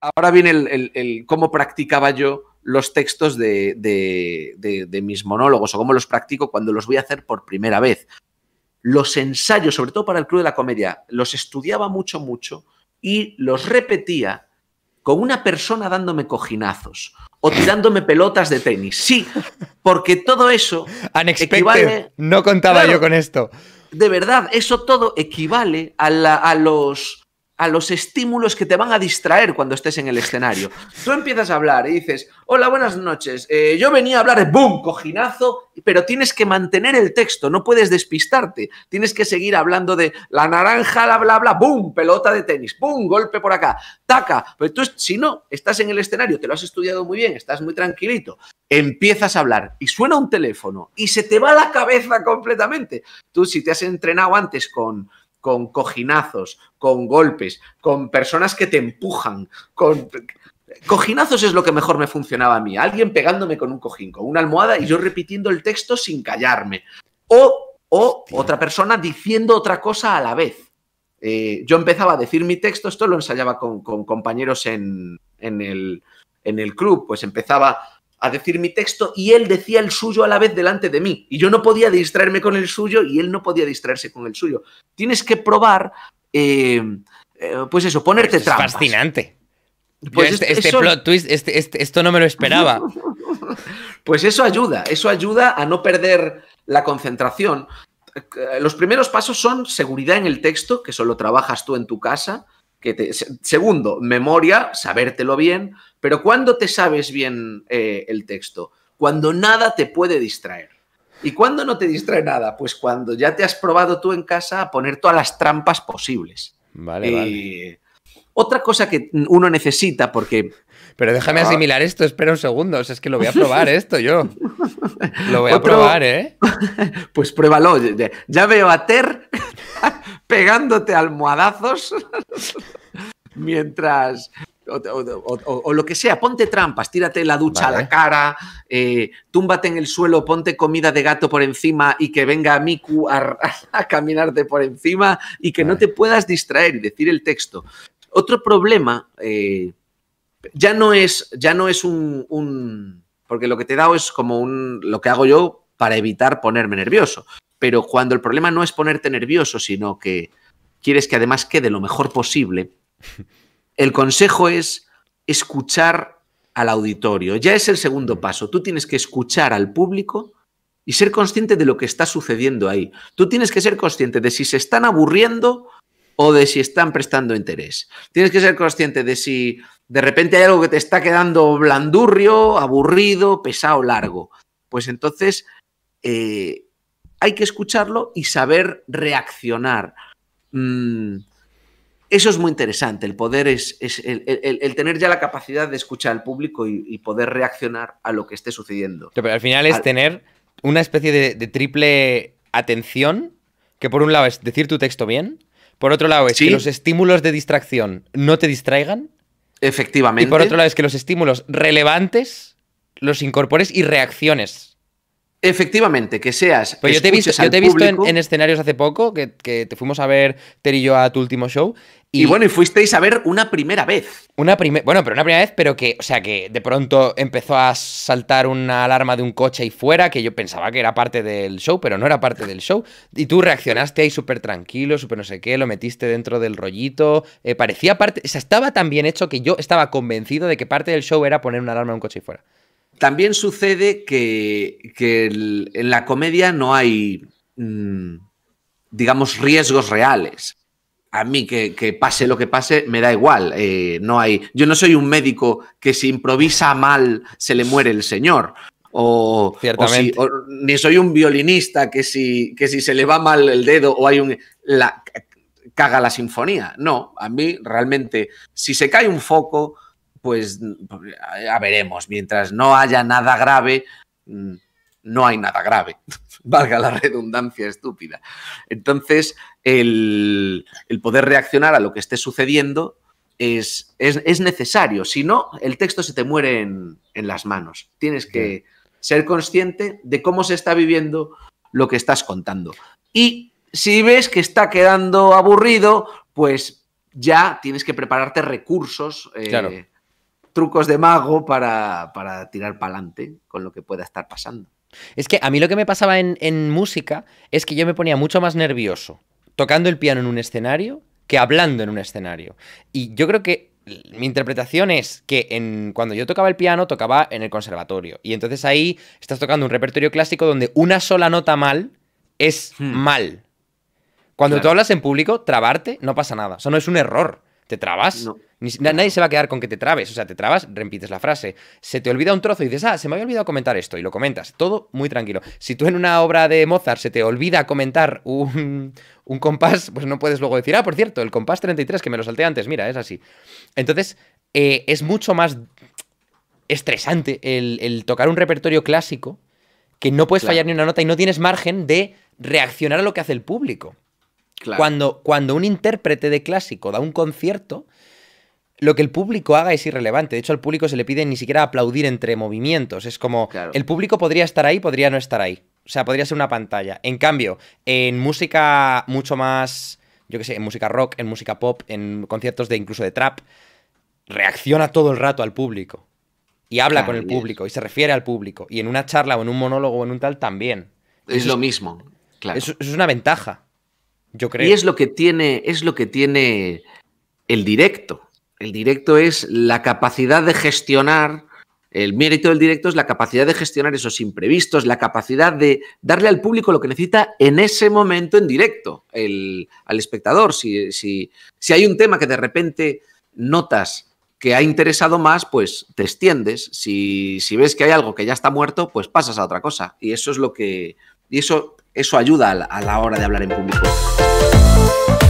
ahora viene el, cómo practicaba yo los textos de, mis monólogos o cómo los practico cuando los voy a hacer por primera vez. Los ensayos, sobre todo para el Club de la Comedia, los estudiaba mucho, mucho y los repetía con una persona dándome cojinazos o tirándome pelotas de tenis. Sí, porque todo eso... Equivale, no contaba yo con esto. De verdad, eso todo equivale a, a los a los estímulos que te van a distraer cuando estés en el escenario. Tú empiezas a hablar y dices, hola, buenas noches, eh, yo venía a hablar, de ¡boom!, cojinazo, pero tienes que mantener el texto, no puedes despistarte, tienes que seguir hablando de la naranja, la bla, bla, ¡boom!, pelota de tenis, ¡boom!, golpe por acá, taca, pero tú si no, estás en el escenario, te lo has estudiado muy bien, estás muy tranquilito, empiezas a hablar y suena un teléfono y se te va la cabeza completamente. Tú si te has entrenado antes con con cojinazos, con golpes, con personas que te empujan, con... Cojinazos es lo que mejor me funcionaba a mí. Alguien pegándome con un cojín, con una almohada y yo repitiendo el texto sin callarme. O, o otra persona diciendo otra cosa a la vez. Eh, yo empezaba a decir mi texto, esto lo ensayaba con, compañeros en, el, en el club, pues empezaba a decir mi texto y él decía el suyo a la vez delante de mí. Y yo no podía distraerme con el suyo y él no podía distraerse con el suyo. Tienes que probar, eh, eh, pues eso, ponerte Es fascinante. Pues este- este, este esto no me lo esperaba. pues eso ayuda, eso ayuda a no perder la concentración. Eh, los primeros pasos son seguridad en el texto, que solo trabajas tú en tu casa segundo, memoria, sabértelo bien, pero cuando te sabes bien eh, el texto? Cuando nada te puede distraer. ¿Y cuándo no te distrae nada? Pues cuando ya te has probado tú en casa a poner todas las trampas posibles. Vale, vale. Otra cosa que uno necesita, porque pero déjame ah. asimilar esto, espera un segundo. es que lo voy a probar esto yo. Lo voy a probar, ¿eh? Pues pruébalo. Ya veo a Ter pegándote almohadazos mientras. O, lo que sea, ponte trampas, tírate la ducha a la cara, eh, túmbate en el suelo, ponte comida de gato por encima y que venga Miku a, caminarte por encima y que no te puedas distraer y decir el texto. Otro problema eh, ya no es, ya no es un, un, Porque lo que te he dado es como un. lo que hago yo para evitar ponerme nervioso. Pero cuando el problema no es ponerte nervioso, sino que quieres que además quede lo mejor posible, el consejo es escuchar al auditorio. Ya es el segundo paso. Tú tienes que escuchar al público y ser consciente de lo que está sucediendo ahí. Tú tienes que ser consciente de si se están aburriendo o de si están prestando interés. Tienes que ser consciente de si de repente hay algo que te está quedando blandurrio, aburrido, pesado, largo. Pues entonces eh, hay que escucharlo y saber reaccionar. Mm, eso es muy interesante, el poder es, el, tener ya la capacidad de escuchar al público y, poder reaccionar a lo que esté sucediendo. Pero al final es tener una especie de triple atención, que por un lado es decir tu texto bien, por otro lado, es que los estímulos de distracción no te distraigan. Efectivamente. Y por otro lado, es que los estímulos relevantes los incorpores y reacciones Efectivamente, que seas. Pues yo te he visto, yo te he visto en, escenarios hace poco, que, te fuimos a ver, Ter y yo, a tu último show. Y, bueno, y fuisteis a ver una primera vez. Una primera. Bueno, pero una primera vez, pero que, o sea, que de pronto empezó a saltar una alarma de un coche ahí fuera, que yo pensaba que era parte del show, pero no era parte del show. Y tú reaccionaste ahí súper tranquilo, súper no sé qué, lo metiste dentro del rollito. Eh, parecía parte. O sea, estaba tan bien hecho que yo estaba convencido de que parte del show era poner una alarma de un coche ahí fuera. También sucede que, en la comedia no hay, mm, digamos, riesgos reales. A mí que, pase lo que pase me da igual. Eh, no hay, yo no soy un médico que si improvisa mal se le muere el señor. O, ni soy un violinista que si, que si se le va mal el dedo o hay un la, caga la sinfonía. No, a mí realmente si se cae un foco pues ya pues, veremos. Mientras no haya nada grave, mm, no hay nada grave. Valga la redundancia estúpida. Entonces, el, poder reaccionar a lo que esté sucediendo es, es, necesario. Si no, el texto se te muere en, en las manos. Tienes que ser consciente de cómo se está viviendo lo que estás contando. Y si ves que está quedando aburrido, pues ya tienes que prepararte recursos eh, trucos de mago para, tirar para adelante con lo que pueda estar pasando. Es que a mí lo que me pasaba en, música es que yo me ponía mucho más nervioso tocando el piano en un escenario que hablando en un escenario. Y yo creo que mi interpretación es que cuando yo tocaba el piano, tocaba en el conservatorio. Y entonces ahí estás tocando un repertorio clásico donde una sola nota mal es hmm. mal. Cuando tú hablas en público, trabarte no pasa nada. Eso no es un error. ¿Te trabas? Nadie se va a quedar con que te trabes. O sea, te trabas, repites la frase. Se te olvida un trozo y dices, ah, se me había olvidado comentar esto. Y lo comentas. Todo muy tranquilo. Si tú en una obra de Mozart se te olvida comentar un, compás, pues no puedes luego decir, ah, por cierto, el compás 33 que me lo salté antes. Mira, es así. Entonces, eh, es mucho más estresante el, tocar un repertorio clásico que no puedes fallar ni una nota y no tienes margen de reaccionar a lo que hace el público. Cuando, cuando un intérprete de clásico da un concierto, lo que el público haga es irrelevante. De hecho, al público se le pide ni siquiera aplaudir entre movimientos. Es como, el público podría estar ahí, podría no estar ahí. O sea, podría ser una pantalla. En cambio, en música mucho más, yo qué sé, en música rock, en música pop, en conciertos de incluso de trap, reacciona todo el rato al público. Y habla con el público, y se refiere al público. Y en una charla o en un monólogo o en un tal también. Es lo mismo, claro. es una ventaja. Y es lo que tiene, es lo que tiene el directo. El directo es la capacidad de gestionar. El mérito del directo es la capacidad de gestionar esos imprevistos, la capacidad de darle al público lo que necesita en ese momento en directo, al espectador. Si, si, hay un tema que de repente notas que ha interesado más, pues te extiendes. Si, ves que hay algo que ya está muerto, pues pasas a otra cosa. Y eso es lo que eso ayuda a la hora de hablar en público.